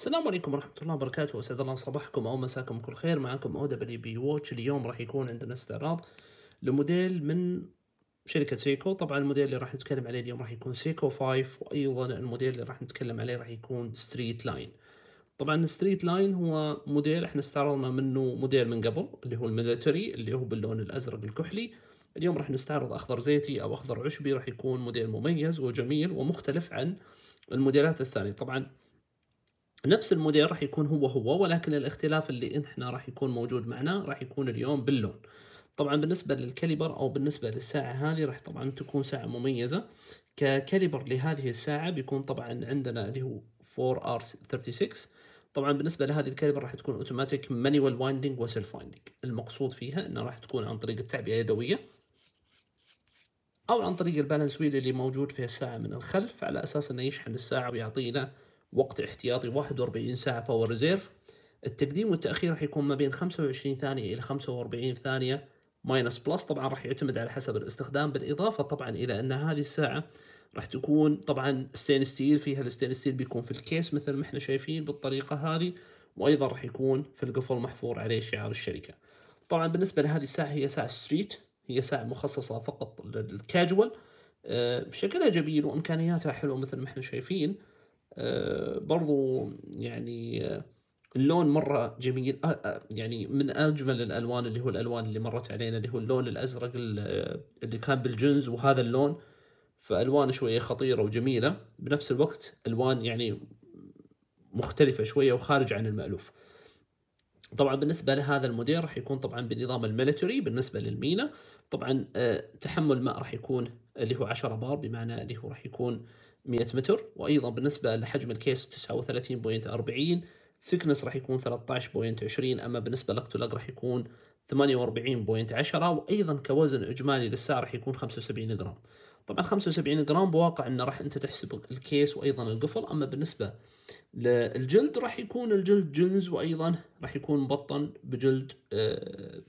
السلام عليكم ورحمة الله وبركاته وسعد الله صباحكم أو مساكم كل خير معكم أو دبليو بي ووتش اليوم راح يكون عندنا استعراض لموديل من شركة سيكو طبعا الموديل اللي راح نتكلم عليه اليوم راح يكون سيكو 5 وأيضا الموديل اللي راح نتكلم عليه راح يكون ستريت لاين طبعا ستريت لاين هو موديل احنا استعرضنا منه موديل من قبل اللي هو الميلتري اللي هو باللون الأزرق الكحلي اليوم راح نستعرض أخضر زيتي أو أخضر عشبي راح يكون موديل مميز وجميل ومختلف عن الموديلات الثانية طبعا نفس الموديل راح يكون هو هو ولكن الاختلاف اللي احنا راح يكون موجود معنا راح يكون اليوم باللون طبعا بالنسبة للكاليبر او بالنسبة للساعة هذه راح طبعا تكون ساعة مميزة ككاليبر لهذه الساعة بيكون طبعا عندنا اللي هو 4R36 طبعا بالنسبة لهذه الكاليبر راح تكون اوتوماتيك مانيوال وايندينج وسيلف وايندينج المقصود فيها انها راح تكون عن طريق التعبئة يدوية او عن طريق البالانس ويل اللي موجود في الساعة من الخلف على اساس انه يشحن الساعة ويعطينا وقت احتياطي 41 ساعة باور ريزيرف التقديم والتأخير راح يكون ما بين 25 ثانية إلى 45 ثانية ماينس بلس طبعا راح يعتمد على حسب الاستخدام بالإضافة طبعا إلى أن هذه الساعة راح تكون طبعا ستين ستيل فيها الستين ستيل بيكون في الكيس مثل ما احنا شايفين بالطريقة هذه وأيضا راح يكون في القفل محفور عليه شعار الشركة طبعا بالنسبة لهذه الساعة هي ساعة ستريت هي ساعة مخصصة فقط للكاجوال آه، شكلها جميل وامكانياتها حلوه مثل ما احنا شايفين آه، برضو يعني آه، اللون مره جميل آه، يعني من اجمل الالوان اللي هو الالوان اللي مرت علينا اللي هو اللون الازرق اللي كان بالجنز وهذا اللون فالوان شويه خطيره وجميله بنفس الوقت الوان يعني مختلفه شويه وخارج عن المالوف طبعا بالنسبه لهذا الموديل راح يكون طبعا بنظام الميلتري بالنسبه للمينا طبعا آه، تحمل ماء راح يكون اللي هو 10 بار بمعنى اللي هو راح يكون 100 متر وايضا بالنسبه لحجم الكيس 39.40 ثكنس راح يكون 13.20 اما بالنسبه للكتولاج راح يكون 48.10 وايضا كوزن اجمالي للساعه راح يكون 75 جرام طبعا 75 جرام بواقع انه راح انت تحسب الكيس وايضا القفل اما بالنسبه للجلد راح يكون الجلد جنز وايضا راح يكون مبطن بجلد آه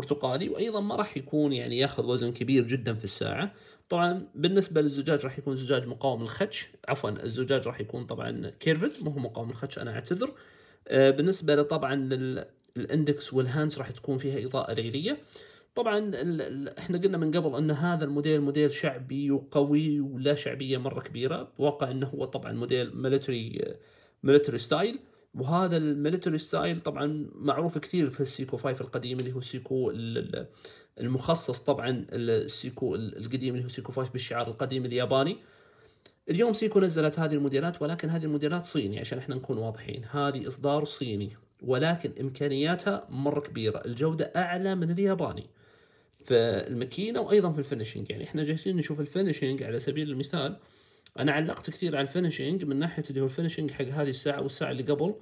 برتقالي وايضا ما راح يكون يعني ياخذ وزن كبير جدا في الساعه طبعا بالنسبه للزجاج راح يكون زجاج مقاوم الخدش عفوا الزجاج راح يكون طبعا كيرفد مو هو مقاوم الخدش انا اعتذر آه، بالنسبه طبعا للاندكس والهانس راح تكون فيها اضاءه ليليه طبعا احنا قلنا من قبل ان هذا الموديل موديل شعبي وقوي ولا شعبيه مره كبيره بواقع انه هو طبعا موديل ميلتري ميلتري ستايل وهذا الميلتري ستايل طبعا معروف كثير في السيكو 5 القديم اللي هو سيكو المخصص طبعا السيكو القديم اللي هو سيكو 5 بالشعار القديم الياباني اليوم سيكو نزلت هذه الموديلات ولكن هذه الموديلات صيني عشان احنا نكون واضحين هذه اصدار صيني ولكن امكانياتها مره كبيره الجوده اعلى من الياباني في الماكينه وايضا في الفينشينج يعني احنا جالسين نشوف الفينشينج على سبيل المثال انا علقت كثير على الفينشينج من ناحيه اللي هو الفينشينج حق هذه الساعه والساعه اللي قبل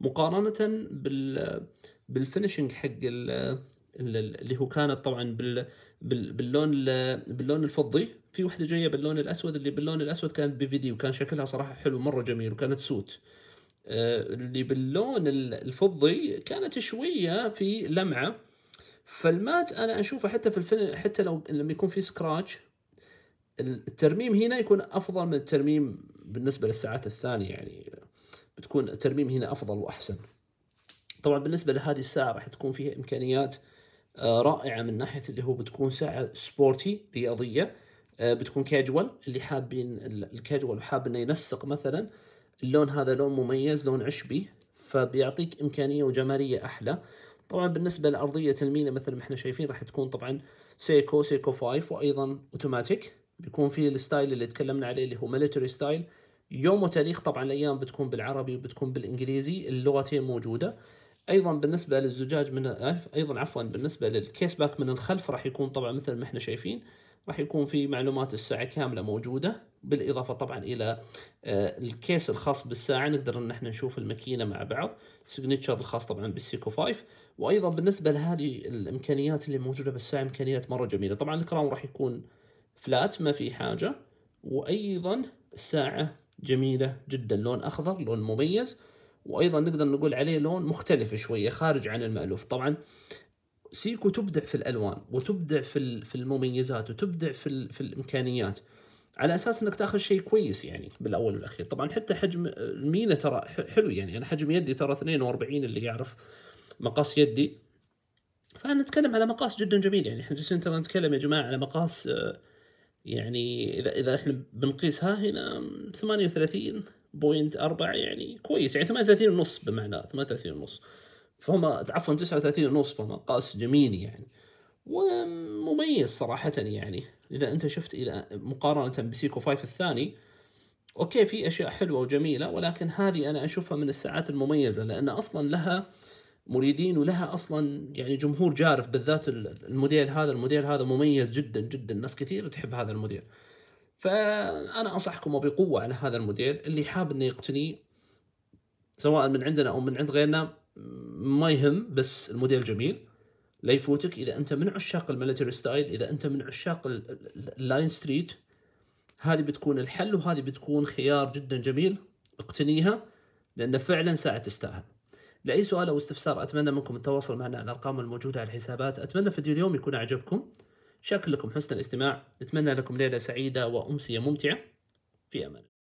مقارنه بال بالفينشينج حق اللي هو كانت طبعا بال... باللون باللون الفضي في واحده جايه باللون الاسود اللي باللون الاسود كانت بي في دي وكان شكلها صراحه حلو مره جميل وكانت سوت آه، اللي باللون الفضي كانت شويه في لمعه فالمات انا اشوفه حتى في الفن حتى لو لما يكون في سكراتش الترميم هنا يكون افضل من الترميم بالنسبه للساعات الثانيه يعني بتكون الترميم هنا افضل واحسن طبعا بالنسبه لهذه الساعه راح تكون فيها امكانيات آه، رائعه من ناحيه اللي هو بتكون ساعه سبورتي رياضيه آه، بتكون كاجوال اللي حابين الكاجوال وحاب انه ينسق مثلا اللون هذا لون مميز لون عشبي فبيعطيك امكانيه وجماليه احلى طبعا بالنسبه لارضيه المينا مثل ما احنا شايفين راح تكون طبعا سيكو سيكو 5 وايضا اوتوماتيك بيكون فيه الستايل اللي تكلمنا عليه اللي هو ميلتري ستايل يوم وتاريخ طبعا الايام بتكون بالعربي وبتكون بالانجليزي اللغتين موجوده ايضا بالنسبه للزجاج من ايضا عفوا بالنسبه للكيس باك من الخلف راح يكون طبعا مثل ما احنا شايفين راح يكون في معلومات الساعه كامله موجوده بالاضافه طبعا الى آه، الكيس الخاص بالساعه نقدر ان احنا نشوف الماكينه مع بعض سيجنتشر الخاص طبعا بالسيكو 5 وايضا بالنسبه لهذه الامكانيات اللي موجوده بالساعه امكانيات مره جميله طبعا الكرام راح يكون فلات ما في حاجة وأيضا الساعة جميلة جدا لون أخضر لون مميز وأيضا نقدر نقول عليه لون مختلف شوية خارج عن المألوف طبعا سيكو تبدع في الألوان وتبدع في في المميزات وتبدع في في الإمكانيات على أساس أنك تاخذ شيء كويس يعني بالأول والأخير طبعا حتى حجم المينا ترى حلو يعني أنا حجم يدي ترى 42 اللي يعرف مقاس يدي فنتكلم على مقاس جدا جميل يعني احنا جالسين ترى نتكلم يا جماعة على مقاس آه يعني اذا اذا احنا بنقيسها هنا 38.4 يعني كويس يعني 38 ونص بمعنى 38 ونص فما عفوا 39 ونص فما قاس جميل يعني ومميز صراحة يعني إذا أنت شفت إذا مقارنة بسيكو 5 الثاني أوكي في أشياء حلوة وجميلة ولكن هذه أنا أشوفها من الساعات المميزة لأن أصلا لها مريدين ولها اصلا يعني جمهور جارف بالذات الموديل هذا الموديل هذا مميز جدا جدا ناس كثير تحب هذا الموديل فانا انصحكم وبقوه على هذا الموديل اللي حاب انه يقتني سواء من عندنا او من عند غيرنا ما يهم بس الموديل جميل لا يفوتك اذا انت من عشاق الميلتري ستايل اذا انت من عشاق اللاين ستريت هذه بتكون الحل وهذه بتكون خيار جدا جميل اقتنيها لان فعلا ساعه تستاهل لاي سؤال او استفسار اتمنى منكم التواصل معنا على الارقام الموجوده على الحسابات اتمنى فيديو اليوم يكون اعجبكم شكرا لكم حسن الاستماع اتمنى لكم ليله سعيده وامسيه ممتعه في امان